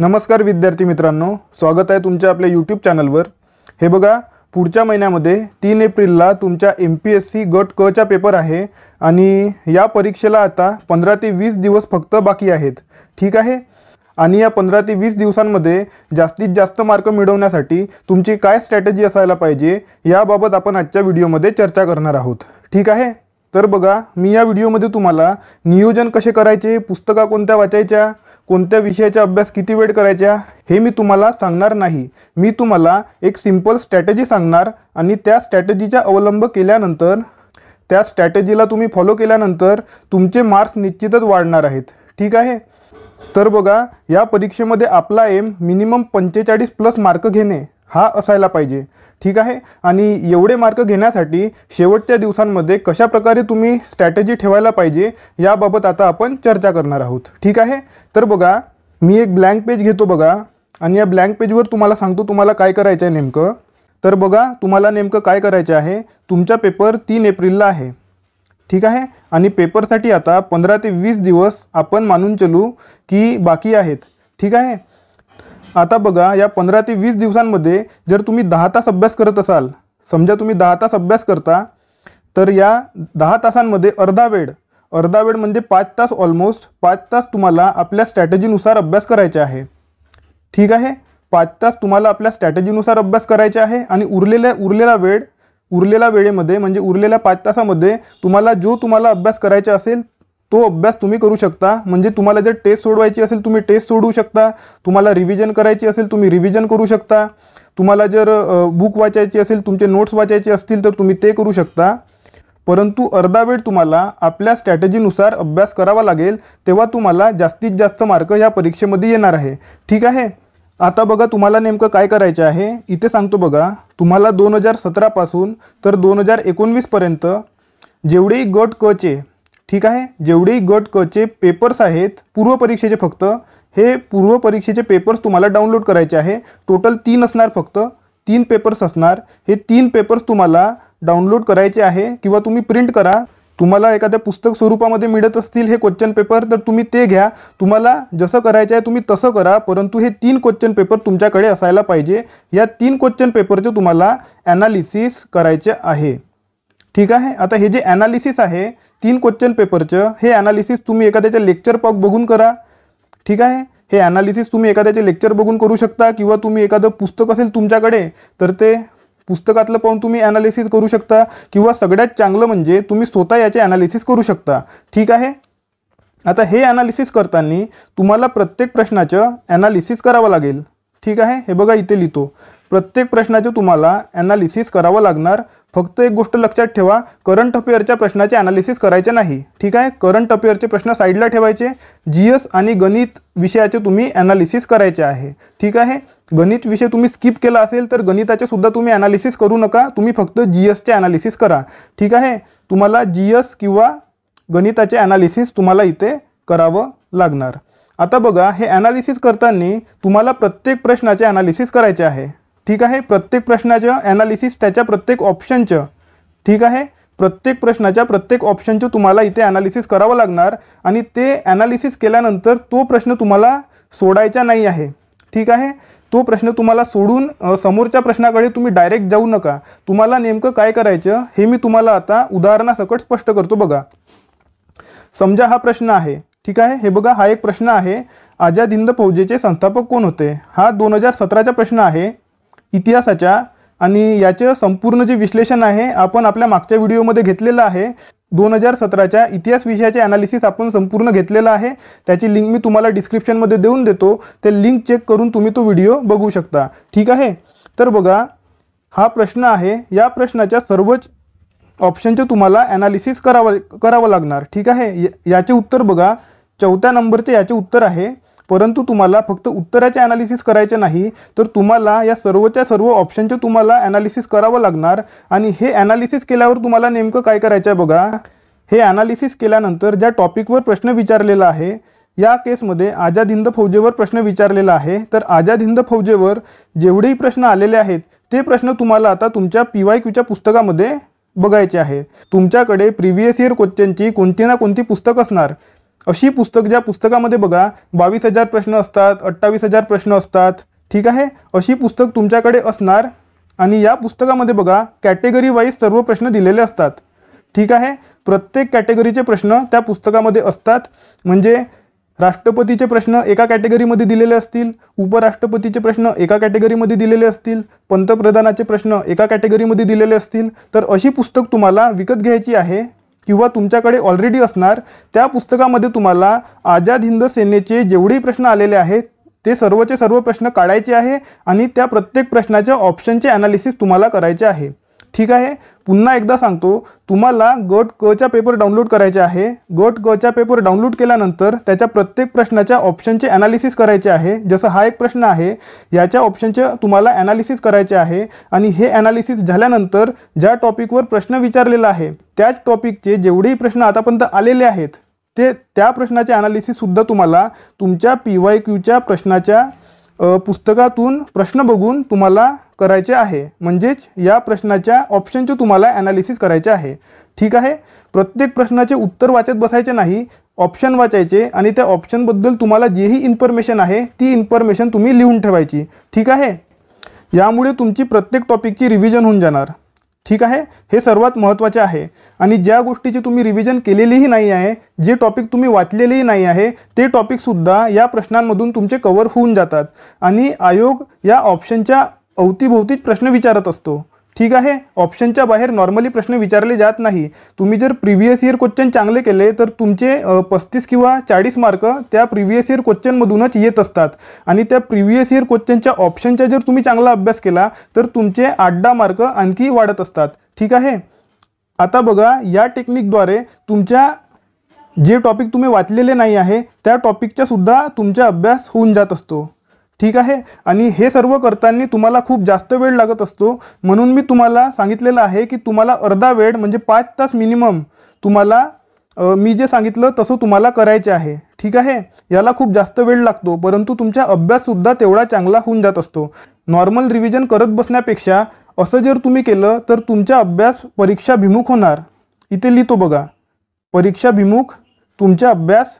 नमस्कार विद्यार्थी मित्रांनो स्वागत आहे तुमच्या आपल्या यूट्यूब चॅनलवर हे बघा पुढच्या महिन्यामध्ये तीन एप्रिलला तुमच्या एम पी एस सी गट कचा पेपर आहे आणि या परीक्षेला आता पंधरा ते वीस दिवस फक्त बाकी आहेत ठीक आहे आणि या पंधरा ते वीस दिवसांमध्ये जास्तीत जास्त मार्क मिळवण्यासाठी तुमची काय स्ट्रॅटेजी असायला पाहिजे याबाबत आपण आजच्या व्हिडिओमध्ये चर्चा करणार आहोत ठीक आहे तर बघा मी या व्हिडिओमध्ये तुम्हाला नियोजन कसे करायचे पुस्तका कोणत्या वाचायच्या कोणत्या विषयाचा अभ्यास किती वेळ करायचा हे मी तुम्हाला सांगणार नाही मी तुम्हाला एक सिम्पल स्ट्रॅटेजी सांगणार आणि त्या स्ट्रॅटेजीचा अवलंब केल्यानंतर त्या स्ट्रॅटेजीला तुम्ही फॉलो केल्यानंतर तुमचे मार्क्स निश्चितच वाढणार आहेत ठीक आहे तर बघा या परीक्षेमध्ये आपला एम मिनिमम पंचेचाळीस प्लस मार्क घेणे हा असायला पाहिजे ठीक आहे आणि एवढे मार्क घेण्यासाठी शेवटच्या दिवसांमध्ये कशा प्रकारे तुम्ही स्ट्रॅटेजी ठेवायला पाहिजे याबाबत आता आपण चर्चा करणार आहोत ठीक आहे तर बघा मी एक ब्लँक पेज घेतो बघा आणि या ब्लँक पेजवर तुम्हाला सांगतो तुम्हाला काय करायचं आहे नेमकं तर बघा तुम्हाला नेमकं काय करायचं आहे तुमचा पेपर तीन एप्रिलला आहे ठीक आहे आणि पेपरसाठी आता पंधरा ते वीस दिवस आपण मानून चलू की बाकी आहेत ठीक आहे आता बघा या पंधरा ते वीस दिवसांमध्ये जर तुम्ही दहा तास अभ्यास करत असाल समजा तुम्ही दहा तास अभ्यास करता तर या दहा तासांमध्ये अर्धा वेळ अर्धा वेळ म्हणजे पाच तास ऑलमोस्ट पाच तास तुम्हाला आपल्या स्ट्रॅटजीनुसार अभ्यास करायचा आहे ठीक आहे पाच तास तुम्हाला आपल्या स्ट्रॅटजीनुसार अभ्यास करायचा आहे आणि उरलेल्या उरलेला वेळ उरलेल्या वेळेमध्ये म्हणजे उरलेल्या पाच तासामध्ये तुम्हाला जो तुम्हाला अभ्यास करायचा असेल तो अभ्यास तुम्ही करू शकता म्हणजे तुम्हाला जर टेस्ट सोडवायची असेल तुम्ही टेस्ट सोडवू शकता तुम्हाला रिव्हिजन करायची असेल तुम्ही रिव्हिजन करू शकता तुम्हाला जर बुक वाचायची असेल तुमचे नोट्स वाचायचे असतील तर तुम्ही ते करू शकता परंतु अर्धा वेळ तुम्हाला आपल्या स्ट्रॅटेजीनुसार अभ्यास करावा लागेल तेव्हा तुम्हाला जास्तीत जास्त मार्क या परीक्षेमध्ये येणार आहे ठीक आहे आता बघा तुम्हाला नेमकं काय करायचं आहे इथे सांगतो बघा तुम्हाला दोन हजार सतरापासून तर दोन हजार एकोणवीसपर्यंत जेवढेही गट कचे ठीक आहे जेवढेही गट कचे पेपर्स आहेत पूर्वपरीक्षेचे फक्त हे पूर्वपरीक्षेचे पेपर्स तुम्हाला डाउनलोड करायचे आहे टोटल तीन असणार फक्त तीन पेपर्स असणार हे तीन पेपर्स तुम्हाला डाउनलोड करायचे आहे किंवा तुम्ही प्रिंट करा तुम्हाला एखाद्या पुस्तक स्वरूपामध्ये मिळत असतील हे क्वेश्चन पेपर तर तुम्ही ते घ्या तुम्हाला जसं करायचं आहे तुम्ही तसं करा परंतु हे तीन क्वेश्चन पेपर तुमच्याकडे असायला पाहिजे या तीन क्वेश्चन पेपरचे तुम्हाला ॲनालिसिस करायचे आहे ठीक आहे आता हे जे ॲनालिसिस आहे तीन क्वेश्चन पेपरचं हे ॲनालिसिस तुम्ही एखाद्याच्या लेक्चर पॉक बघून करा ठीक आहे हे ॲनालिसिस तुम्ही एखाद्याचे लेक्चर बघून करू शकता किंवा तुम्ही एखादं पुस्तक असेल तुमच्याकडे तर ते पुस्तकातलं पाहून तुम्ही ॲनालिसिस करू शकता किंवा सगळ्यात चांगलं म्हणजे तुम्ही स्वतः याचे ॲनालिसिस करू शकता ठीक आहे आता हे ॲनालिसिस करताना तुम्हाला प्रत्येक प्रश्नाचं ॲनालिसिस करावं लागेल ठीक आहे हे बघा इथे लिहितो प्रत्येक प्रश्नाचे तुम्हाला ॲनालिसिस करावं लागणार फक्त एक गोष्ट लक्षात ठेवा करंट अफेअरच्या प्रश्नाचे ॲनालिसिस करायचे नाही ठीक आहे करंट अफेअरचे प्रश्न साईडला ठेवायचे जी एस आणि गणित विषयाचे तुम्ही ॲनालिसिस करायचे आहे ठीक आहे गणित विषय तुम्ही स्किप केला असेल तर गणिताचे सुद्धा तुम्ही ॲनालिसिस करू नका तुम्ही फक्त जी एसचे ॲनालिसिस करा ठीक आहे तुम्हाला जी एस किंवा गणिताचे ॲनालिसिस तुम्हाला इथे करावं लागणार आता बघा हे ॲनालिसिस करताना तुम्हाला प्रत्येक प्रश्नाचे ॲनालिसिस करायचे आहे ठीक आहे प्रत्येक प्रश्नाचं ॲनालिसिस त्याच्या प्रत्येक ऑप्शनचं ठीक आहे प्रत्येक प्रश्नाच्या प्रत्येक ऑप्शनचं तुम्हाला इथे ॲनालिसिस करावं लागणार आणि ते ॲनालिसिस केल्यानंतर तो प्रश्न तुम्हाला सोडायचा नाही आहे ठीक आहे तो प्रश्न तुम्हाला सोडून समोरच्या प्रश्नाकडे तुम्ही डायरेक्ट जाऊ नका तुम्हाला नेमकं काय करायचं हे मी तुम्हाला आता उदाहरणासकट स्पष्ट करतो बघा समजा हा प्रश्न आहे ठीक आहे हे बघा हा एक प्रश्न आहे आझाद हिंद फौजेचे संस्थापक कोण होते हा दोन हजार सतराचा प्रश्न आहे इतिहासाच्या आणि याचं संपूर्ण जे विश्लेषण आहे आपण आपल्या मागच्या व्हिडिओमध्ये घेतलेलं आहे दोन हजार सतराच्या इतिहास विषयाचे ॲनालिसिस आपण संपूर्ण घेतलेलं आहे त्याची लिंक मी तुम्हाला डिस्क्रिप्शनमध्ये देऊन देतो ते लिंक चेक करून तुम्ही तो व्हिडिओ बघू शकता ठीक आहे तर बघा हा प्रश्न आहे या प्रश्नाच्या सर्वच ऑप्शनचे तुम्हाला ॲनालिसिस करावं करावं लागणार ठीक आहे याचे उत्तर बघा चौथ्या नंबरचे याचे उत्तर आहे परंतु तुम्हाला फक्त उत्तराचे ॲनालिसिस करायचे नाही तर तुम्हाला या सर्वच्या सर्व ऑप्शनचे तुम्हाला ॲनालिसिस करावं लागणार आणि हे ॲनालिसिस केल्यावर तुम्हाला नेमकं काय करायचं आहे बघा हे ॲनालिसिस केल्यानंतर ज्या टॉपिकवर प्रश्न विचारलेला आहे या केसमध्ये आझाद हिंद फौजेवर प्रश्न विचारलेला आहे तर आझाद हिंद फौजेवर जेवढेही प्रश्न आलेले आहेत ते प्रश्न तुम्हाला आता तुमच्या पी वाय क्यूच्या पुस्तकामध्ये बघायचे आहे तुमच्याकडे प्रिव्हियस इयर क्वेश्चनची कोणती ना कोणती पुस्तक असणार अशी पुस्तक ज्या पुस्तकामध्ये बघा बावीस हजार प्रश्न असतात अठ्ठावीस हजार प्रश्न असतात ठीक आहे अशी पुस्तक तुमच्याकडे असणार आणि या पुस्तकामध्ये बघा कॅटेगरी वाईज सर्व प्रश्न दिलेले असतात ठीक आहे प्रत्येक कॅटेगरीचे प्रश्न त्या पुस्तकामध्ये असतात म्हणजे राष्ट्रपतीचे प्रश्न एका कॅटेगरीमध्ये दिलेले असतील उपराष्ट्रपतीचे प्रश्न एका कॅटेगरीमध्ये दिलेले असतील पंतप्रधानाचे प्रश्न एका कॅटेगरीमध्ये दिलेले असतील तर अशी पुस्तक तुम्हाला विकत घ्यायची आहे किंवा तुमच्याकडे ऑलरेडी असणार त्या पुस्तकामध्ये तुम्हाला आझाद हिंद सेनेचे जेवढेही प्रश्न आलेले आहेत ते सर्वचे सर्व प्रश्न काढायचे आहे आणि त्या प्रत्येक प्रश्नाच्या ऑप्शनचे ॲनालिसिस तुम्हाला करायचे आहे ठीक आहे पुन्हा एकदा सांगतो तुम्हाला गट चा पेपर डाउनलोड करायचे आहे गट चा पेपर डाउनलोड केल्यानंतर त्याच्या प्रत्येक प्रश्नाच्या ऑप्शनचे ॲनालिसिस करायचे आहे जसं हा एक प्रश्न आहे याच्या ऑप्शनचे तुम्हाला ॲनालिसिस करायचे आहे आणि हे ॲनालिसिस झाल्यानंतर ज्या टॉपिकवर प्रश्न विचारलेला आहे त्याच टॉपिकचे जेवढेही प्रश्न आतापर्यंत आलेले आहेत ते त्या प्रश्नाचे अनालिसिससुद्धा तुम्हाला तुमच्या पी वाय क्यूच्या प्रश्नाच्या पुस्तकातून प्रश्न बघून तुम्हाला करायचे आहे म्हणजेच या प्रश्नाच्या ऑप्शनचे तुम्हाला ॲनालिसिस करायचे आहे ठीक आहे प्रत्येक प्रश्नाचे उत्तर वाचत बसायचे नाही ऑप्शन वाचायचे आणि त्या ऑप्शनबद्दल तुम्हाला जेही इन्फॉर्मेशन आहे ती इन्फॉर्मेशन तुम्ही लिहून ठेवायची ठीक आहे यामुळे तुमची प्रत्येक टॉपिकची रिव्हिजन होऊन जाणार ठीक आहे हे सर्वात महत्त्वाचे आहे आणि ज्या गोष्टीची तुम्ही रिव्हिजन केलेलीही नाही आहे जे टॉपिक तुम्ही वाचलेलेही नाही आहे ते टॉपिकसुद्धा या प्रश्नांमधून तुमचे कवर होऊन जातात आणि आयोग या ऑप्शनच्या अवतीभोवतीच प्रश्न विचारत असतो ठीक आहे ऑप्शनच्या बाहेर नॉर्मली प्रश्न विचारले जात नाही तुम्ही जर प्रिव्हियस इयर क्वेश्चन चांगले केले तर तुमचे पस्तीस किंवा चाळीस मार्क त्या प्रिव्हियस इयर क्वेश्चनमधूनच येत असतात आणि त्या प्रिव्हियस इयर क्वेश्चनच्या ऑप्शनचा जर तुम्ही चांगला अभ्यास केला तर तुमचे दहा मार्क आणखी वाढत असतात ठीक आहे आता बघा या टेक्निकद्वारे तुमच्या जे टॉपिक तुम्ही वाचलेले नाही आहे त्या टॉपिकचा सुद्धा तुमचा अभ्यास होऊन जात असतो ठीक आहे आणि हे सर्व करताना तुम्हाला खूप जास्त वेळ लागत असतो म्हणून मी तुम्हाला सांगितलेलं आहे की तुम्हाला अर्धा वेळ म्हणजे पाच तास मिनिमम तुम्हाला मी जे सांगितलं तसं तुम्हाला करायचे आहे ठीक आहे याला खूप जास्त वेळ लागतो परंतु तुमचा अभ्याससुद्धा तेवढा चांगला होऊन जात असतो नॉर्मल रिव्हिजन करत बसण्यापेक्षा असं जर तुम्ही केलं तर तुमचा अभ्यास परीक्षाभिमुख होणार इथे लिहितो बघा परीक्षाभिमुख तुमचा अभ्यास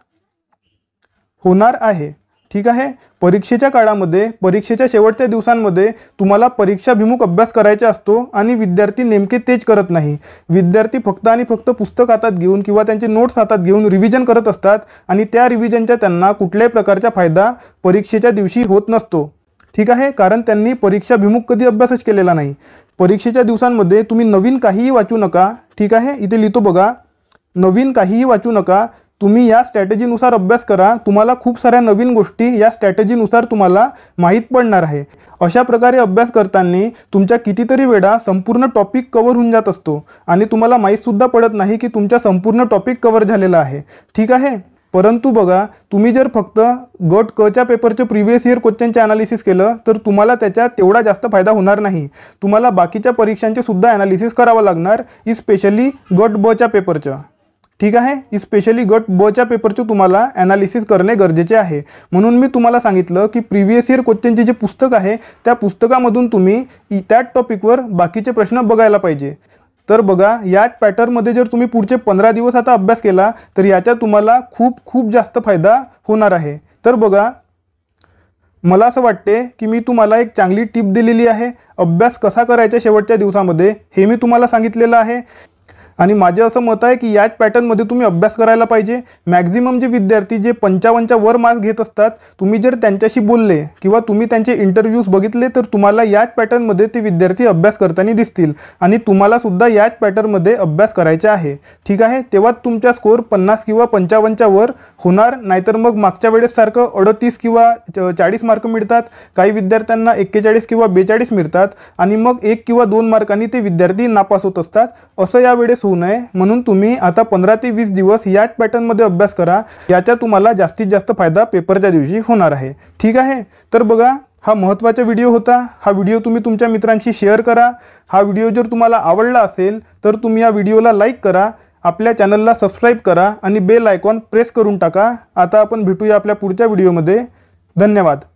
होणार आहे ठीक आहे परीक्षेच्या काळामध्ये परीक्षेच्या शेवटच्या दिवसांमध्ये तुम्हाला परीक्षाभिमुख अभ्यास करायचा असतो आणि विद्यार्थी नेमके तेच करत नाही विद्यार्थी फक्त आणि फक्त पुस्तक हातात घेऊन किंवा त्यांचे नोट्स हातात घेऊन रिव्हिजन करत असतात आणि त्या रिव्हिजनचा त्यांना कुठल्याही प्रकारचा फायदा परीक्षेच्या दिवशी होत नसतो ठीक आहे कारण त्यांनी परीक्षाभिमुख कधी अभ्यासच केलेला नाही परीक्षेच्या दिवसांमध्ये तुम्ही नवीन काहीही वाचू नका ठीक आहे इथे लिहितो बघा नवीन काहीही वाचू नका तुम्ही या स्ट्रॅटेजीनुसार अभ्यास करा तुम्हाला खूप साऱ्या नवीन गोष्टी या स्ट्रॅटेजीनुसार तुम्हाला माहीत पडणार आहे अशा प्रकारे अभ्यास करताना तुमच्या कितीतरी वेळा संपूर्ण टॉपिक कवर होऊन जात असतो आणि तुम्हाला माहीतसुद्धा पडत नाही की तुमच्या संपूर्ण टॉपिक कवर झालेला आहे ठीक आहे परंतु बघा तुम्ही जर फक्त गट कच्या पेपरचे प्रिव्हियस इयर क्वेश्चनचे ॲनालिसिस केलं तर तुम्हाला त्याचा तेवढा जास्त फायदा होणार नाही तुम्हाला बाकीच्या परीक्षांचे सुद्धा ॲनालिसिस करावं लागणार इस्पेशली गट बच्या पेपरचं ठीक आहे स्पेशली गट बच्या पेपरचे तुम्हाला ॲनालिसिस करणे गरजेचे आहे म्हणून मी तुम्हाला सांगितलं की प्रिव्हियस इयर क्वेश्चनचे जे पुस्तक आहे त्या पुस्तकामधून तुम्ही त्याच टॉपिकवर बाकीचे प्रश्न बघायला पाहिजे तर बघा याच पॅटर्नमध्ये जर तुम्ही पुढचे पंधरा दिवस आता अभ्यास केला तर याचा तुम्हाला खूप खूप जास्त फायदा होणार आहे तर बघा मला असं वाटते की मी तुम्हाला एक चांगली टिप दिलेली आहे अभ्यास कसा करायचा शेवटच्या दिवसामध्ये हे मी तुम्हाला सांगितलेलं आहे आणि माझे असं मत आहे की याच पॅटर्नमध्ये तुम्ही अभ्यास करायला पाहिजे मॅक्झिमम जे विद्यार्थी जे पंचावन्नच्या वर मार्क्स घेत असतात तुम्ही जर त्यांच्याशी बोलले किंवा तुम्ही त्यांचे इंटरव्ह्यूज बघितले तर तुम्हाला याच पॅटर्नमध्ये ते विद्यार्थी अभ्यास करताना दिसतील आणि तुम्हालासुद्धा याच पॅटर्नमध्ये अभ्यास करायचा आहे ठीक आहे तेव्हा तुमचा स्कोर पन्नास किंवा पंचावन्नच्या वर होणार नाहीतर मग मागच्या वेळेससारखं अडतीस किंवा चाळीस मार्क मिळतात काही विद्यार्थ्यांना एक्केचाळीस किंवा बेचाळीस मिळतात आणि मग एक किंवा दोन मार्कांनी ते विद्यार्थी नापास होत असतात असं यावेळेस होऊ नये म्हणून तुम्ही आता पंधरा ते वीस दिवस याच पॅटर्नमध्ये अभ्यास करा याचा तुम्हाला जास्तीत जास्त फायदा पेपरच्या दिवशी होणार आहे ठीक आहे तर बघा हा महत्त्वाचा व्हिडिओ होता हा व्हिडिओ तुम्ही तुमच्या मित्रांशी शेअर करा हा व्हिडिओ जर तुम्हाला आवडला असेल तर तुम्ही या व्हिडिओला लाईक करा आपल्या चॅनलला सबस्क्राईब करा आणि बेल आयकॉन प्रेस करून टाका आता आपण भेटूया आपल्या पुढच्या व्हिडिओमध्ये धन्यवाद